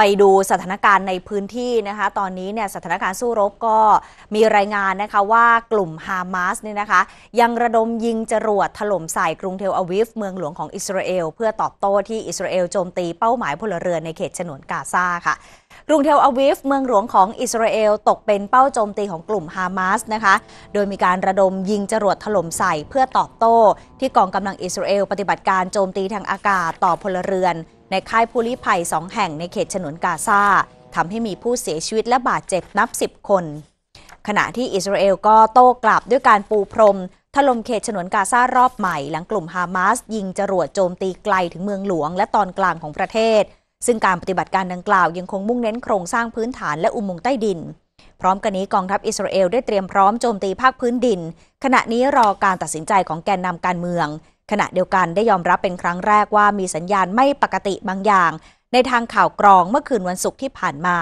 ไปดูสถานการณ์ในพื้นที่นะคะตอนนี้เนี่ย สถานการณ์สู้รบก็มีรายงานนะคะว่ากลุ่มฮามาสเนี่ยนะคะยังระดมยิงจรวดถล่มใส่กรุงเทลอาวิฟเมืองหลวงของอิสราเอลเพื่อตอบโต้ที่อิสราเอลโจมตีเป้าหมายพลเรือนในเขตฉนวนกาซาค่ะ กรุงเทลอาวิฟเมืองหลวงของอิสราเอลตกเป็นเป้าโจมตีของกลุ่มฮามาสนะคะโดยมีการระดมยิงจรวดถล่มใส่เพื่อตอบโต้ ที่กองกำลังอิสราเอลปฏิบัติการโจมตีทางอากาศต่อพลเรือนในค่ายผู้ลี้ภัยสองแห่งในเขตฉนวนกาซาทำให้มีผู้เสียชีวิตและบาดเจ็บนับ 10 คน ขณะที่อิสราเอลก็โต้กลับด้วยการปูพรม ถล่มเขตฉนวนกาซารอบใหม่ หลังกลุ่มฮามาสยิงจรวดโจมตีไกลถึงเมืองหลวงและตอนกลางของประเทศ ซึ่งการปฏิบัติการดังกล่าวยังคงมุ่งเน้นโครงสร้างพื้นฐานและอุโมงค์ใต้ดิน พร้อมกันนี้กองทัพอิสราเอลได้เตรียมพร้อมโจมตีภาคพื้นดิน ขณะนี้รอการตัดสินใจของแกนนำการเมืองขณะเดียวกันได้ยอมรับเป็นครั้งแรกว่ามีสัญญาณไม่ปกติบางอย่าง ในทางข่าวกรองเมื่อคืนวันศุกร์ที่ผ่านมา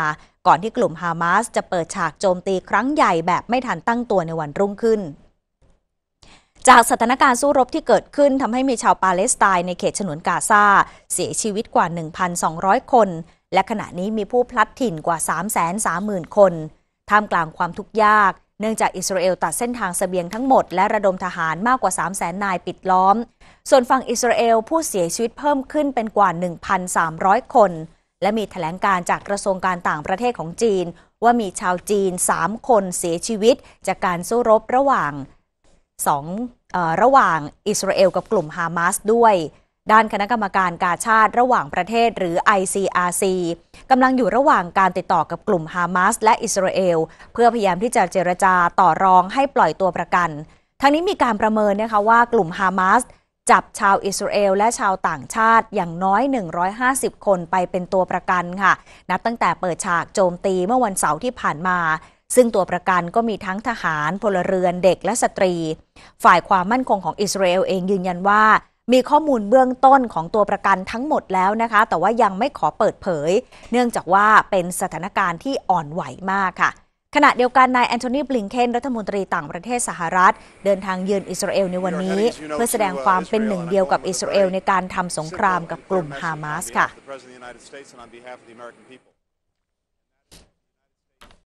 ก่อนที่กลุ่มฮามาสจะเปิดฉากโจมตีครั้งใหญ่แบบไม่ทันตั้งตัวในวันรุ่งขึ้น จากสถานการณ์สู้รบที่เกิดขึ้นทำให้มีชาวปาเลสไตน์ในเขตฉนวนกาซาเสียชีวิตกว่า 1,200 คน และขณะนี้มีผู้พลัดถิ่นกว่า330,000 คนท่ามกลางความทุกข์ยากนื่องจากอิสราเอลตัดเส้นทางสเสบียงทั้งหมด และระดมทหารมากกว่า 3 0 0แสนนายปิดล้อม ส่วนฝั่งอิสราเอลผู้เสียชีวิตเพิ่มขึ้นเป็นกว่า 1,300 คน และมีแถลงการจากกระทรวงการต่างประเทศของจีน ว่ามีชาวจีน 3 คนเสียชีวิตจากการสู้รบระหว่าง2ระหว่างอิสราเอลกับกลุ่มฮามาสด้วยด้านคณะกรรมการกาชาติระหว่างประเทศหรือ ICRC กำลังอยู่ระหว่างการติดต่อกับกลุ่มฮามาสและอิสราเอลเพื่อพยายามที่จะเจรจาต่อรองให้ปล่อยตัวประกัน ทั้งนี้มีการประเมินนะคะว่ากลุ่มฮามาสจับชาวอิสราเอลและชาวต่างชาติอย่างน้อย 150 คนไปเป็นตัวประกันค่ะนับตั้งแต่เปิดฉากโจมตีเมื่อวันเสาร์ที่ผ่านมา ซึ่งตัวประกันก็มีทั้งทหาร พลเรือนเด็กและสตรี ฝ่ายความมั่นคงของอิสราเอลเองยืนยันว่ามีข้อมูลเบื้องต้นของตัวประกันทั้งหมดแล้วนะคะ แต่ว่ายังไม่ขอเปิดเผย เนื่องจากว่าเป็นสถานการณ์ที่อ่อนไหวมากค่ะ ขณะเดียวกันนายแอนโทนีบลิงเคนรัฐมนตรีต่างประเทศสหรัฐ เดินทางเยือนอิสราเอลในวันนี้ เพื่อแสดงความเป็นหนึ่งเดียวกับอิสราเอลในการทำสงครามกับกลุ่มฮามาสค่ะ